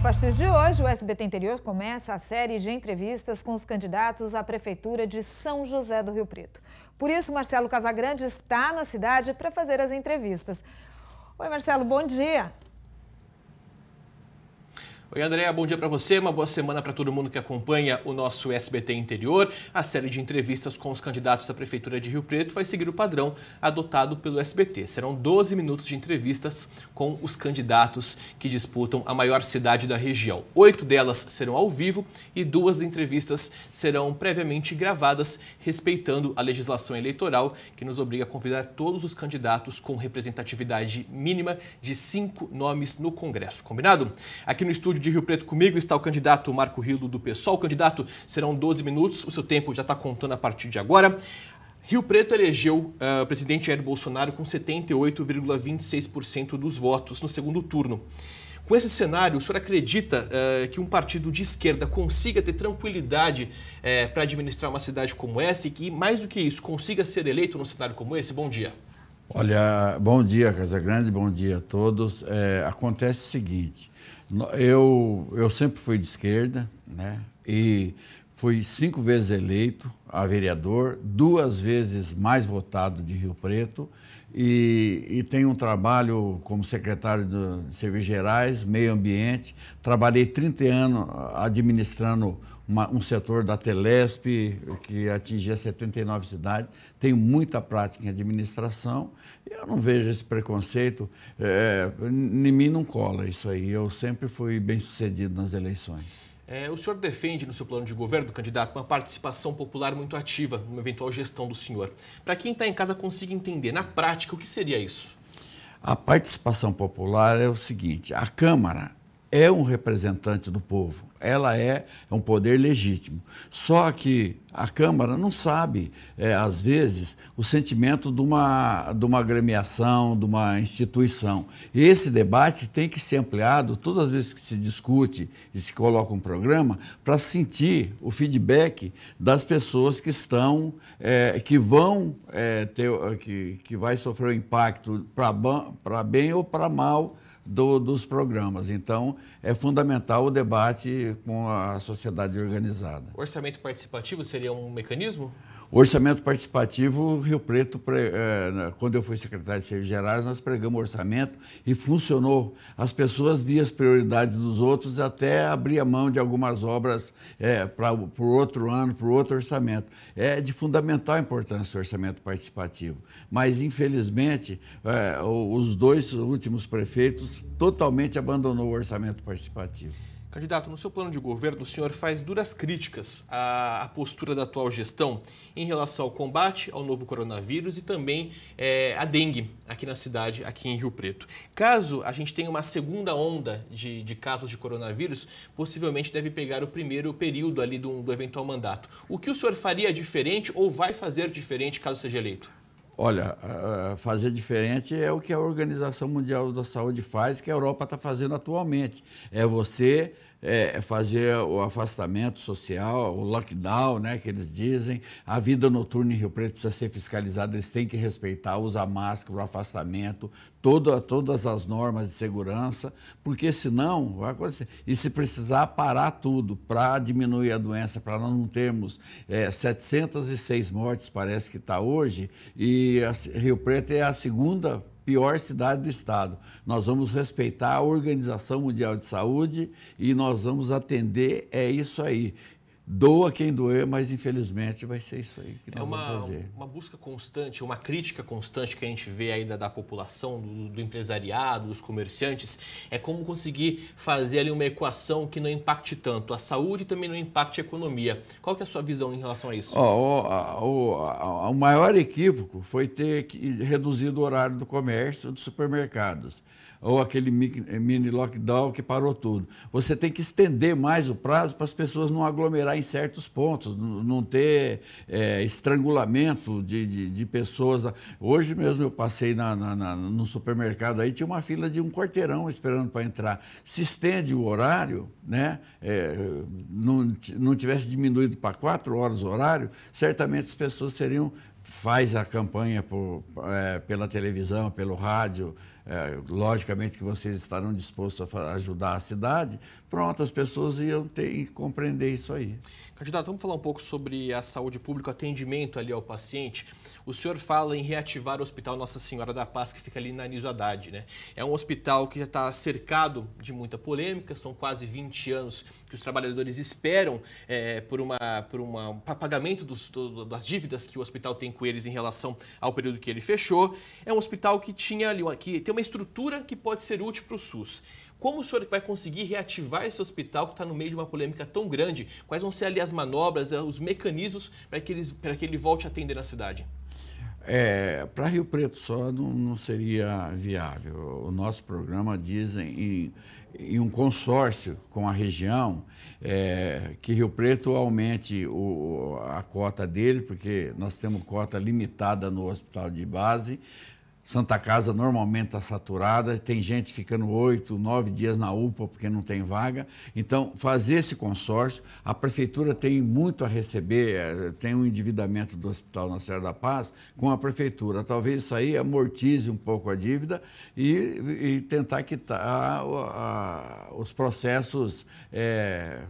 A partir de hoje, o SBT Interior começa a série de entrevistas com os candidatos à Prefeitura de São José do Rio Preto. Por isso, Marcelo Casagrande está na cidade para fazer as entrevistas. Oi, Marcelo, bom dia. Oi, Andréa, bom dia para você, uma boa semana para todo mundo que acompanha o nosso SBT Interior. A série de entrevistas com os candidatos à Prefeitura de Rio Preto vai seguir o padrão adotado pelo SBT. Serão 12 minutos de entrevistas com os candidatos que disputam a maior cidade da região. Oito delas serão ao vivo e duas entrevistas serão previamente gravadas, respeitando a legislação eleitoral, que nos obriga a convidar todos os candidatos com representatividade mínima de cinco nomes no Congresso. Combinado? Aqui no estúdio estúdio de Rio Preto comigo está o candidato Marco Rilo do PSOL. O candidato serão 12 minutos, o seu tempo já está contando a partir de agora. Rio Preto elegeu uh, o presidente Jair Bolsonaro com 78,26% dos votos no segundo turno. Com esse cenário, o senhor acredita uh, que um partido de esquerda consiga ter tranquilidade uh, para administrar uma cidade como essa e que, mais do que isso, consiga ser eleito num cenário como esse? Bom dia. Olha, bom dia, Casa Grande, bom dia a todos. É, acontece o seguinte, eu, eu sempre fui de esquerda, né? E fui cinco vezes eleito a vereador, duas vezes mais votado de Rio Preto, e, e tenho um trabalho como secretário de Serviços Gerais, Meio Ambiente. Trabalhei 30 anos administrando uma, um setor da Telesp que atingia 79 cidades. Tenho muita prática em administração e eu não vejo esse preconceito. É, em mim não cola isso aí. Eu sempre fui bem sucedido nas eleições. É, o senhor defende no seu plano de governo, do candidato, uma participação popular muito ativa numa eventual gestão do senhor. Para quem está em casa consiga entender, na prática, o que seria isso? A participação popular é o seguinte: a Câmara é um representante do povo ela é, é um poder legítimo. Só que a Câmara não sabe, é, às vezes, o sentimento de uma, de uma agremiação, de uma instituição. Esse debate tem que ser ampliado todas as vezes que se discute e se coloca um programa para sentir o feedback das pessoas que estão, é, que vão é, ter, que, que vai sofrer o um impacto para bem ou para mal do, dos programas. Então, é fundamental o debate com a sociedade organizada. Orçamento participativo seria um mecanismo? Orçamento participativo, Rio Preto, é, quando eu fui secretário de Serviços Gerais, nós pregamos orçamento e funcionou. As pessoas viam as prioridades dos outros até abrir a mão de algumas obras é, para o outro ano, para o outro orçamento. É de fundamental importância o orçamento participativo. Mas, infelizmente, é, os dois últimos prefeitos totalmente abandonou o orçamento participativo. Candidato, no seu plano de governo, o senhor faz duras críticas à, à postura da atual gestão em relação ao combate ao novo coronavírus e também é, à dengue aqui na cidade, aqui em Rio Preto. Caso a gente tenha uma segunda onda de, de casos de coronavírus, possivelmente deve pegar o primeiro período ali do, do eventual mandato. O que o senhor faria diferente ou vai fazer diferente caso seja eleito? Olha, fazer diferente é o que a Organização Mundial da Saúde faz, que a Europa está fazendo atualmente. É você é, é, fazer o afastamento social, o lockdown, né, que eles dizem. A vida noturna em Rio Preto precisa ser fiscalizada, eles têm que respeitar, usar máscara, o afastamento, todas as normas de segurança, porque senão vai acontecer. E se precisar parar tudo para diminuir a doença, para nós não termos é, 706 mortes, parece que está hoje, e Rio Preto é a segunda pior cidade do estado. Nós vamos respeitar a Organização Mundial de Saúde e nós vamos atender, é isso aí. Doa quem doer, mas infelizmente vai ser isso aí que é nós é uma, vamos fazer. uma busca constante, uma crítica constante que a gente vê ainda da, população, do, do, empresariado, dos comerciantes, é como conseguir fazer ali uma equação que não impacte tanto a saúde e também não impacte a economia. Qual que é a sua visão em relação a isso? Oh, oh, oh, o maior equívoco foi ter reduzido o horário do comércio dos supermercados ou aquele eh, mini lockdown que parou tudo. Você tem que estender mais o prazo para as pessoas não aglomerar em certos pontos, não ter é, estrangulamento de, de, de, pessoas. Hoje mesmo eu passei na, na, na, no supermercado aí, tinha uma fila de um quarteirão esperando para entrar. Se estende o horário, né? É, não, não tivesse diminuído para quatro horas o horário, certamente as pessoas seriam. Faz a campanha por, é, pela televisão, pelo rádio, é, logicamente que vocês estarão dispostos a ajudar a cidade, pronto, as pessoas iam ter que compreender isso aí. Candidato, vamos falar um pouco sobre a saúde pública, atendimento ali ao paciente. O senhor fala em reativar o Hospital Nossa Senhora da Paz, que fica ali na Anísio Haddad. Né? É um hospital que já está cercado de muita polêmica, são quase 20 anos que os trabalhadores esperam é, por, uma, por uma, um pagamento dos, do, das dívidas que o hospital tem com eles em relação ao período que ele fechou. É um hospital que tinha ali, que tem uma estrutura que pode ser útil para o SUS. Como o senhor vai conseguir reativar esse hospital que está no meio de uma polêmica tão grande? Quais vão ser ali as manobras, é, os mecanismos para que, para que ele volte a atender na cidade? É, Para Rio Preto só não, não, seria viável. O nosso programa dizem em, em um consórcio com a região é, que Rio Preto aumente o, a cota dele, porque nós temos cota limitada no hospital de base. Santa Casa normalmente está saturada, tem gente ficando oito, nove dias na UPA porque não tem vaga. Então, fazer esse consórcio, a prefeitura tem muito a receber, é, tem um endividamento do Hospital Nossa Senhora da Paz com a prefeitura. Talvez isso aí amortize um pouco a dívida e, e tentar quitar a, a, os processos. É,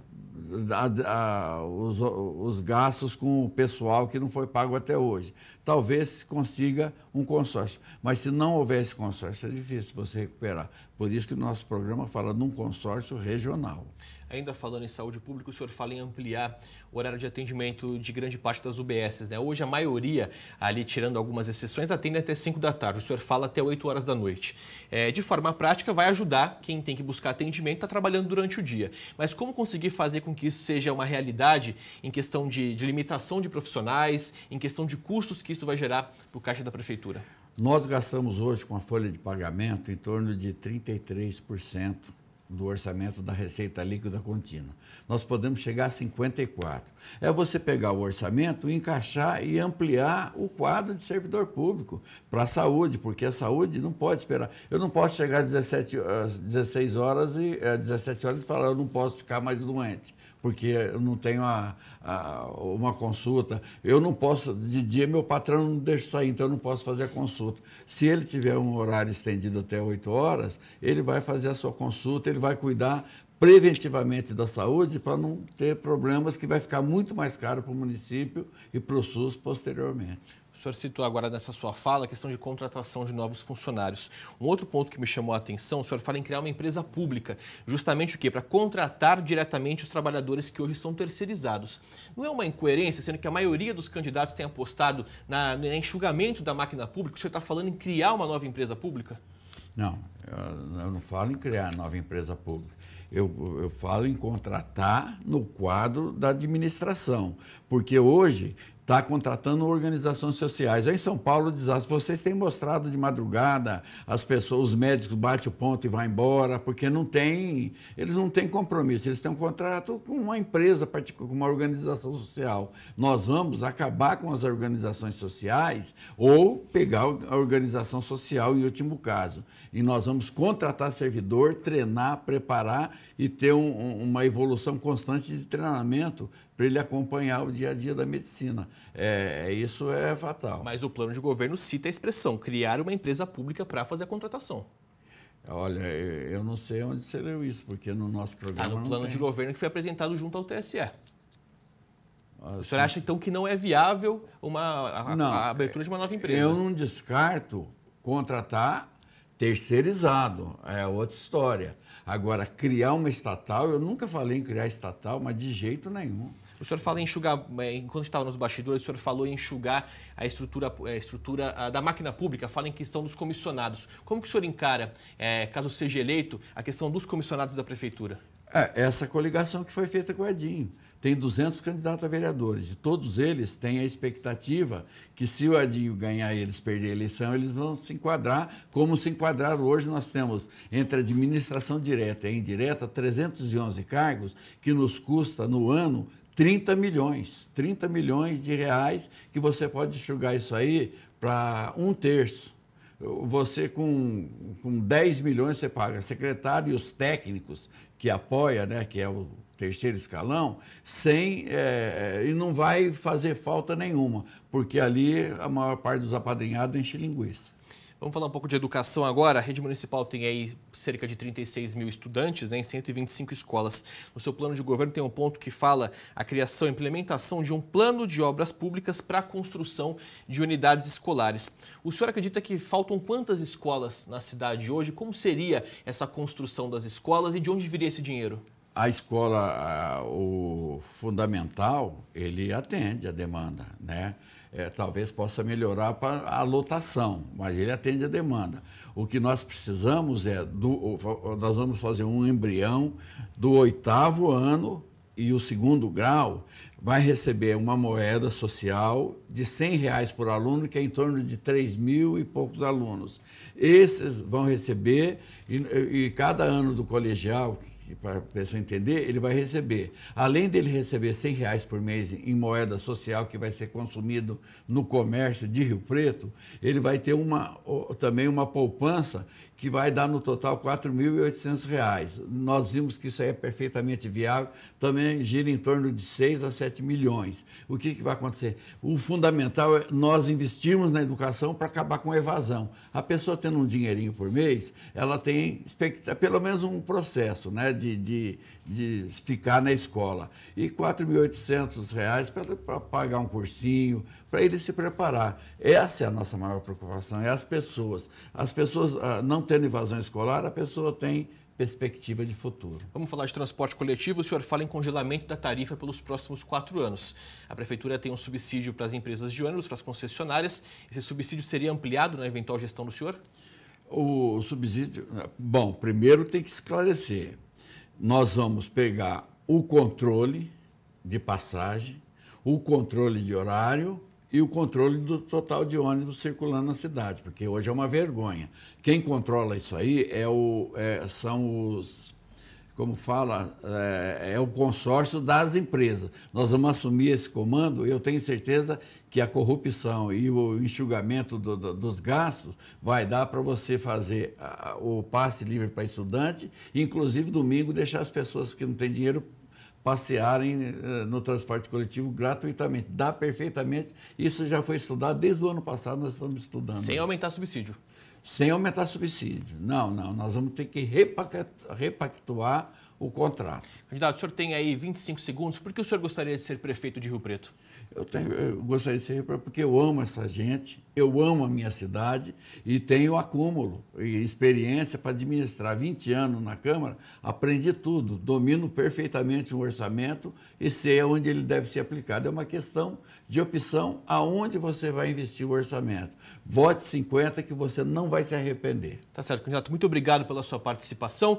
a, a, os, os, gastos com o pessoal que não foi pago até hoje. Talvez consiga um consórcio, mas se não houver esse consórcio, é difícil você recuperar. Por isso que o nosso programa fala num consórcio regional. Ainda falando em saúde pública, o senhor fala em ampliar o horário de atendimento de grande parte das UBSs. Né? Hoje, a maioria, ali tirando algumas exceções, atende até 5 da tarde. O senhor fala até 8 horas da noite. É, de forma prática, vai ajudar quem tem que buscar atendimento está trabalhando durante o dia. Mas como conseguir fazer com que isso seja uma realidade em questão de, de limitação de profissionais, em questão de custos que isso vai gerar para o caixa da prefeitura? Nós gastamos hoje com a folha de pagamento em torno de 33% do orçamento da receita líquida contínua. Nós podemos chegar a 54. É você pegar o orçamento, encaixar e ampliar o quadro de servidor público para a saúde, porque a saúde não pode esperar. Eu não posso chegar às 17, 16 horas e eh, às 17 horas e falar eu não posso ficar mais doente porque eu não tenho a, a, uma consulta. Eu não posso, de dia meu patrão não deixa sair, então eu não posso fazer a consulta. Se ele tiver um horário estendido até 8 horas, ele vai fazer a sua consulta, ele vai cuidar preventivamente da saúde para não ter problemas que vai ficar muito mais caro para o município e para o SUS posteriormente senhor citou agora nessa sua fala a questão de contratação de novos funcionários. Um outro ponto que me chamou a atenção, o senhor fala em criar uma empresa pública, justamente o quê? Para contratar diretamente os trabalhadores que hoje são terceirizados. Não é uma incoerência, sendo que a maioria dos candidatos tem apostado na, no enxugamento da máquina pública, o senhor está falando em criar uma nova empresa pública? Não, eu não falo em criar nova empresa pública. Eu, eu falo em contratar no quadro da administração. Porque hoje está contratando organizações sociais. Aí em São Paulo desastre. vocês têm mostrado de madrugada, as pessoas, os médicos batem o ponto e vão embora, porque não tem, eles não têm compromisso, eles têm um contrato com uma empresa particular, com uma organização social. Nós vamos acabar com as organizações sociais ou pegar a organização social em último caso. E nós vamos contratar servidor, treinar, preparar e ter um, uma evolução constante de treinamento para ele acompanhar o dia a dia da medicina. É, é, isso é fatal. Mas o plano de governo cita a expressão criar uma empresa pública para fazer a contratação. Olha, eu não sei onde você leu isso, porque no nosso tá programa. Está no plano tem. de governo que foi apresentado junto ao TSE. Assim, o senhor acha então que não é viável uma, a, não, a abertura de uma nova é, empresa? Eu não descarto contratar terceirizado, é outra história. Agora, criar uma estatal, eu nunca falei em criar estatal, mas de jeito nenhum. O senhor fala em enxugar, é, enquanto estava nos bastidores, o senhor falou em enxugar a estrutura, é, a estrutura da máquina pública, fala em questão dos comissionados. Como que o senhor encara, é, caso seja eleito, a questão dos comissionados da prefeitura? É, essa coligação que foi feita com o Edinho tem 200 candidatos a vereadores e todos eles têm a expectativa que se o Adinho ganhar e eles perder a eleição, eles vão se enquadrar como se enquadraram hoje. Nós temos entre administração direta e indireta 311 cargos que nos custa no ano 30 milhões, 30 milhões de reais que você pode enxugar isso aí para um terço você com, com 10 milhões você paga secretário e os técnicos que apoia, né, que é o terceiro escalão, sem é, e não vai fazer falta nenhuma, porque ali a maior parte dos apadrinhados enche linguiça. Vamos falar um pouco de educação agora. A rede municipal tem aí cerca de 36 mil estudantes né, em 125 escolas. No seu plano de governo tem um ponto que fala a criação e implementação de um plano de obras públicas para a construção de unidades escolares. O senhor acredita que faltam quantas escolas na cidade hoje? Como seria essa construção das escolas e de onde viria esse dinheiro? a escola, a, o fundamental, ele atende a demanda, né? É, talvez possa melhorar para a lotação, mas ele atende a demanda. O que nós precisamos é, do, nós vamos fazer um embrião do oitavo ano e o segundo grau vai receber uma moeda social de 100 reais por aluno, que é em torno de 3 mil e poucos alunos. Esses vão receber, e, e cada ano do colegial, para a pessoa entender, ele vai receber. Além dele receber 100 reais por mês em moeda social que vai ser consumido no comércio de Rio Preto, ele vai ter uma, também uma poupança que vai dar no total R$ 4.800. Nós vimos que isso aí é perfeitamente viável, também gira em torno de 6 a 7 milhões. O que, que vai acontecer? O fundamental é nós investirmos na educação para acabar com a evasão. A pessoa tendo um dinheirinho por mês, ela tem é pelo menos um processo né, de, de, de ficar na escola. E R$ 4.800 para pagar um cursinho, para ele se preparar. Essa é a nossa maior preocupação, é as pessoas. As pessoas ah, não tendo invasão escolar, a pessoa tem perspectiva de futuro. Vamos falar de transporte coletivo. O senhor fala em congelamento da tarifa pelos próximos quatro anos. A prefeitura tem um subsídio para as empresas de ônibus, para as concessionárias. Esse subsídio seria ampliado na eventual gestão do senhor? O subsídio. Bom, primeiro tem que esclarecer. Nós vamos pegar o controle de passagem, o controle de horário e o controle do total de ônibus circulando na cidade, porque hoje é uma vergonha. Quem controla isso aí é o, é, são os, como fala, é, é, o consórcio das empresas. Nós vamos assumir esse comando e eu tenho certeza que a corrupção e o enxugamento do, do, dos gastos vai dar para você fazer a, o passe livre para estudante, inclusive domingo deixar as pessoas que não têm dinheiro passearem eh, no transporte coletivo gratuitamente. Dá perfeitamente. Isso já foi estudado desde o ano passado, nós estamos estudando. Sem aumentar subsídio. Sem aumentar subsídio. Não, não. Nós vamos ter que repactuar o contrato. Candidato, o senhor tem aí 25 segundos. Por que o senhor gostaria de ser prefeito de Rio Preto? Eu, tenho, eu gostaria de ser Rio Preto porque eu amo essa gente, eu amo a minha cidade e tenho acúmulo e experiência para administrar 20 anos na Câmara. Aprendi tudo, domino perfeitamente um orçamento e sei aonde ele deve ser aplicado. É uma questão de opção aonde você vai investir o orçamento. Vote 50 que você não vai se arrepender. Tá certo, candidato. Muito obrigado pela sua participação.